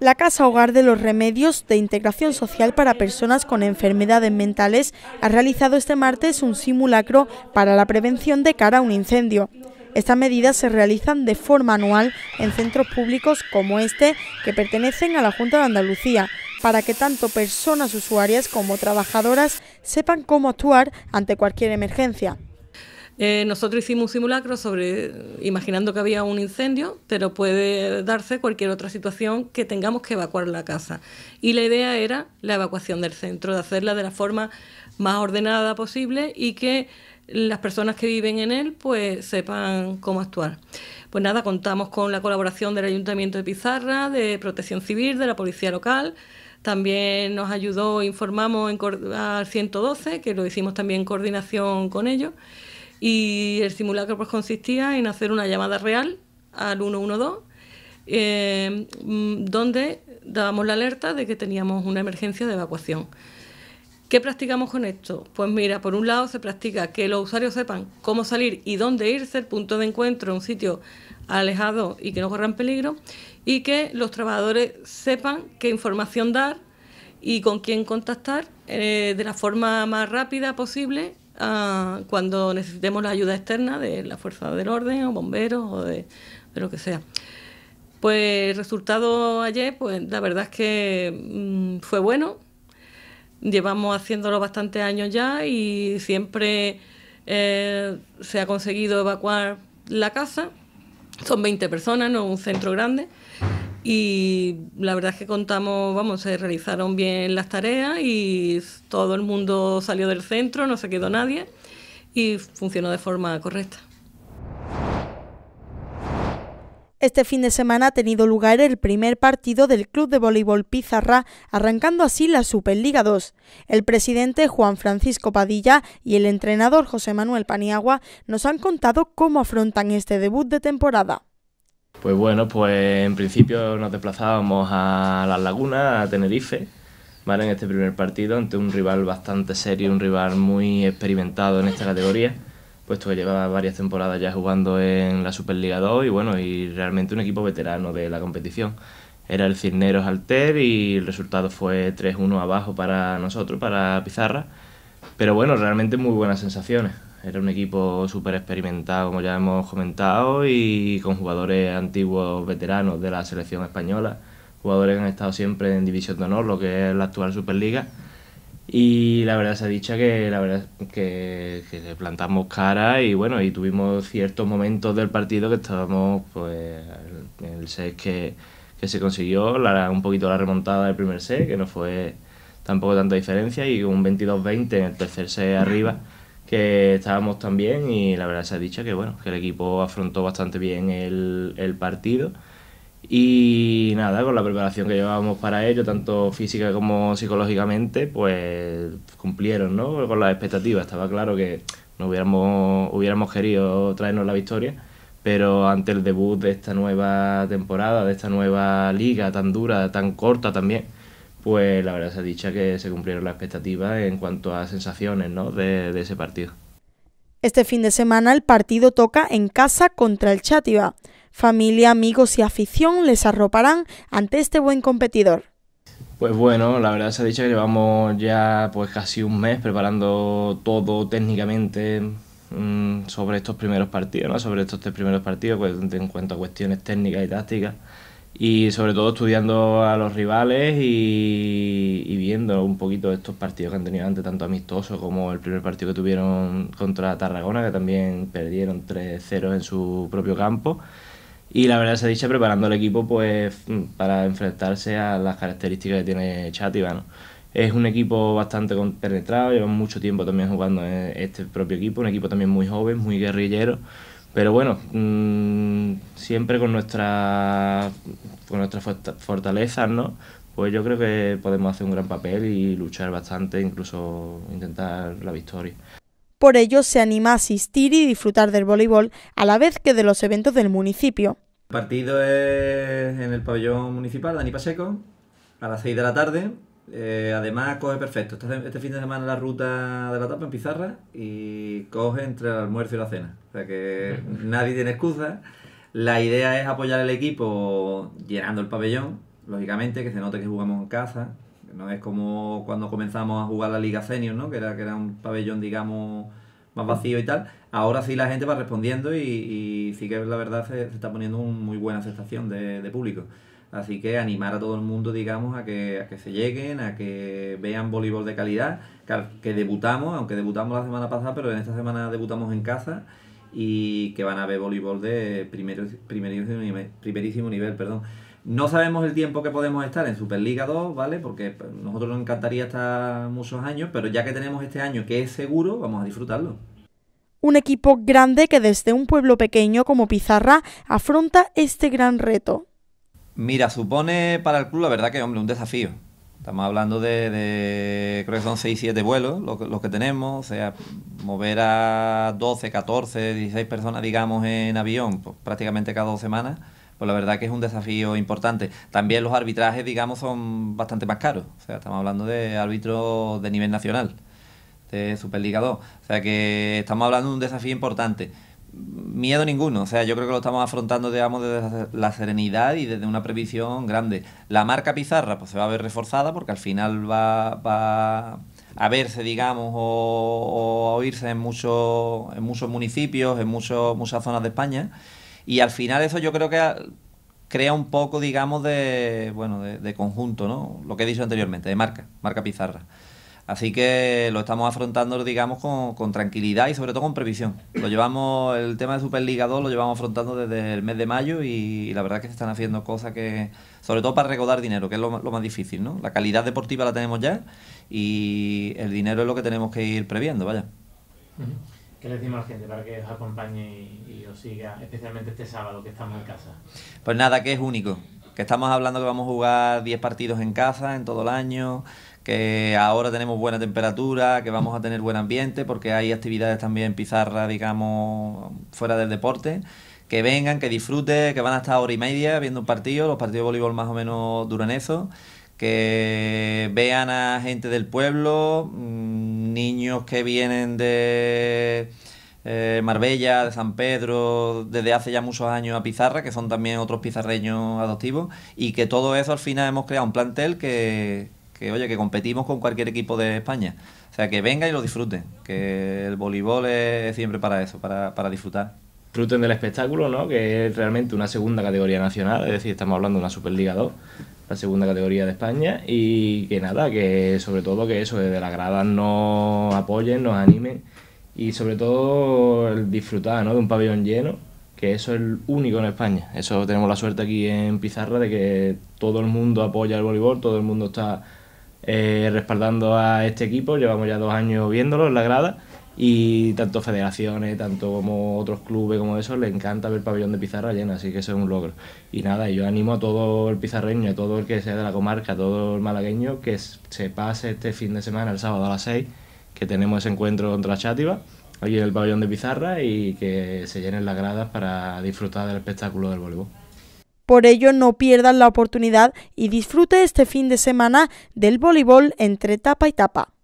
La Casa Hogar de los Remedios de Integración Social para Personas con Enfermedades Mentales ha realizado este martes un simulacro para la prevención de cara a un incendio. Estas medidas se realizan de forma anual en centros públicos como este, que pertenecen a la Junta de Andalucía, para que tanto personas usuarias como trabajadoras sepan cómo actuar ante cualquier emergencia. Eh, nosotros hicimos un simulacro sobre, imaginando que había un incendio, pero puede darse cualquier otra situación que tengamos que evacuar la casa. Y la idea era la evacuación del centro, de hacerla de la forma más ordenada posible y que las personas que viven en él pues sepan cómo actuar. Pues nada, contamos con la colaboración del Ayuntamiento de Pizarra, de Protección Civil, de la Policía Local. También nos ayudó, informamos en, al 112, que lo hicimos también en coordinación con ellos. Y el simulacro pues consistía en hacer una llamada real al 112, eh, mm, donde dábamos la alerta de que teníamos una emergencia de evacuación. ¿Qué practicamos con esto? Pues mira, por un lado se practica que los usuarios sepan cómo salir y dónde irse, el punto de encuentro, un sitio alejado y que no corran peligro, y que los trabajadores sepan qué información dar y con quién contactar eh, de la forma más rápida posible Ah, cuando necesitemos la ayuda externa de la fuerza del orden o bomberos o de, lo que sea. Pues el resultado ayer, pues la verdad es que mm, fue bueno. Llevamos haciéndolo bastantes años ya y siempre eh, se ha conseguido evacuar la casa. Son 20 personas, no un centro grande. Y la verdad es que contamos, vamos, se realizaron bien las tareas y todo el mundo salió del centro, no se quedó nadie y funcionó de forma correcta. Este fin de semana ha tenido lugar el primer partido del Club de Voleibol Pizarra, arrancando así la Superliga 2. El presidente Juan Francisco Padilla y el entrenador José Manuel Paniagua nos han contado cómo afrontan este debut de temporada. Pues bueno, pues en principio nos desplazábamos a Las Lagunas, a Tenerife, ¿vale? en este primer partido, ante un rival bastante serio, un rival muy experimentado en esta categoría, puesto que llevaba varias temporadas ya jugando en la Superliga 2 y bueno, y realmente un equipo veterano de la competición. Era el Cisneros Alter y el resultado fue 3-1 abajo para nosotros, para Pizarra, pero bueno, realmente muy buenas sensaciones. Era un equipo súper experimentado, como ya hemos comentado, y con jugadores antiguos veteranos de la selección española, jugadores que han estado siempre en División de Honor, lo que es la actual Superliga. Y la verdad se ha dicho que la verdad que, plantamos cara y bueno, y tuvimos ciertos momentos del partido que estábamos pues en el set que, se consiguió, un poquito la remontada del primer set, que no fue tampoco tanta diferencia, y un 22-20 en el tercer set arriba que estábamos también y la verdad se ha dicho que bueno, que el equipo afrontó bastante bien el, partido. Y nada, con la preparación que llevábamos para ello, tanto física como psicológicamente, pues cumplieron, ¿no? Con las expectativas. Estaba claro que no hubiéramos, hubiéramos querido traernos la victoria, pero ante el debut de esta nueva temporada, de esta nueva liga tan dura, tan corta también, pues la verdad se ha dicho que se cumplieron las expectativas en cuanto a sensaciones ¿no? de, ese partido. Este fin de semana el partido toca en casa contra el Chátiva. Familia, amigos y afición les arroparán ante este buen competidor. Pues bueno, la verdad se ha dicho que llevamos ya pues casi un mes preparando todo técnicamente mm, sobre estos primeros partidos, Sobre estos tres primeros partidos, pues, en cuanto a cuestiones técnicas y tácticas y sobre todo estudiando a los rivales y, viendo un poquito estos partidos que han tenido antes, tanto amistosos como el primer partido que tuvieron contra Tarragona, que también perdieron 3-0 en su propio campo. Y la verdad se ha dicho preparando el equipo pues para enfrentarse a las características que tiene Chátiva. Es un equipo bastante penetrado, llevan mucho tiempo también jugando en este propio equipo, un equipo también muy joven, muy guerrillero pero bueno, mm, siempre con, nuestra, con nuestras fortalezas, ¿no? Pues yo creo que podemos hacer un gran papel y luchar bastante, incluso intentar la victoria. Por ello, se anima a asistir y disfrutar del voleibol a la vez que de los eventos del municipio. El partido es en el pabellón municipal, Dani Paseco, a las 6 de la tarde eh, además coge perfecto. Este, este, fin de semana la ruta de la tapa en pizarra y coge entre el almuerzo y la cena. O sea que nadie tiene excusa. La idea es apoyar al equipo llenando el pabellón, lógicamente, que se note que jugamos en casa. No es como cuando comenzamos a jugar la Liga Senior, ¿no? que, era, que era un pabellón, digamos, más vacío y tal. Ahora sí la gente va respondiendo y, y sí que la verdad se, está poniendo una muy buena aceptación de, de público. Así que animar a todo el mundo, digamos, a que, a que se lleguen, a que vean voleibol de calidad, que, debutamos, aunque debutamos la semana pasada, pero en esta semana debutamos en casa y que van a ver voleibol de primerísimo, nivel, perdón. No sabemos el tiempo que podemos estar en Superliga 2, ¿vale? Porque pues, nosotros nos encantaría estar muchos años, pero ya que tenemos este año que es seguro, vamos a disfrutarlo. Un equipo grande que desde un pueblo pequeño como Pizarra afronta este gran reto. Mira, supone para el club, la verdad que, hombre, un desafío. Estamos hablando de, creo que son 6, 7 vuelos los que tenemos, o sea, mover a 12, 14, 16 personas, digamos, en avión, pues, prácticamente cada dos semanas, pues la verdad que es un desafío importante. También los arbitrajes, digamos, son bastante más caros, o sea, estamos hablando de árbitros de nivel nacional, de Superliga 2, o sea que estamos hablando de un desafío importante miedo ninguno. O sea, yo creo que lo estamos afrontando, digamos, desde la serenidad y desde una previsión grande. La marca Pizarra, pues se va a ver reforzada porque al final va, a verse, digamos, o, a oírse en muchos, en muchos municipios, en muchas zonas de España. Y al final eso yo creo que crea un poco, digamos, de, bueno, de conjunto, ¿no? Lo que he dicho anteriormente, de marca, marca Pizarra. Así que lo estamos afrontando, digamos, con, tranquilidad y sobre todo con previsión. Lo llevamos, el tema de Superliga 2 lo llevamos afrontando desde el mes de mayo y, la verdad es que se están haciendo cosas que, sobre todo para recaudar dinero, que es lo, más difícil, ¿no? La calidad deportiva la tenemos ya y el dinero es lo que tenemos que ir previendo, vaya. ¿Qué le decimos a la gente para que os acompañe y, y os siga, especialmente este sábado que estamos en casa? Pues nada, que es único. Que estamos hablando que vamos a jugar 10 partidos en casa en todo el año que ahora tenemos buena temperatura, que vamos a tener buen ambiente, porque hay actividades también pizarra, digamos, fuera del deporte. Que vengan, que disfruten, que van a estar hora y media viendo un partido, los partidos de voleibol más o menos duran eso que vean a gente del pueblo, mm, niños que vienen de eh, Marbella, de San Pedro, desde hace ya muchos años a Pizarra, que son también otros pizarreños adoptivos, y que todo eso al final hemos creado un plantel que, que oye, que competimos con cualquier equipo de España. O sea, que venga y lo disfruten, que el voleibol es siempre para eso, para, disfrutar. Disfruten del espectáculo, ¿no? Que es realmente una segunda categoría nacional, es decir, estamos hablando de una Superliga 2, la segunda categoría de España, y que nada, que sobre todo que eso, desde la gradas nos apoyen, nos animen, y sobre todo disfrutar, ¿no? De un pabellón lleno, que eso es el único en España. Eso tenemos la suerte aquí en Pizarra de que todo el mundo apoya el voleibol, todo el mundo está eh, respaldando a este equipo. Llevamos ya dos años viéndolo en la grada y tanto federaciones, tanto como otros clubes como eso, le encanta ver el pabellón de Pizarra llena así que eso es un logro. Y nada, yo animo a todo el pizarreño, a todo el que sea de la comarca, a todo el malagueño, que se pase este fin de semana, el sábado a las 6, que tenemos ese encuentro contra Chátiva, aquí en el pabellón de Pizarra, y que se llenen las gradas para disfrutar del espectáculo del voleibol. Por ello, no pierdas la oportunidad y disfrute este fin de semana del voleibol entre tapa y tapa.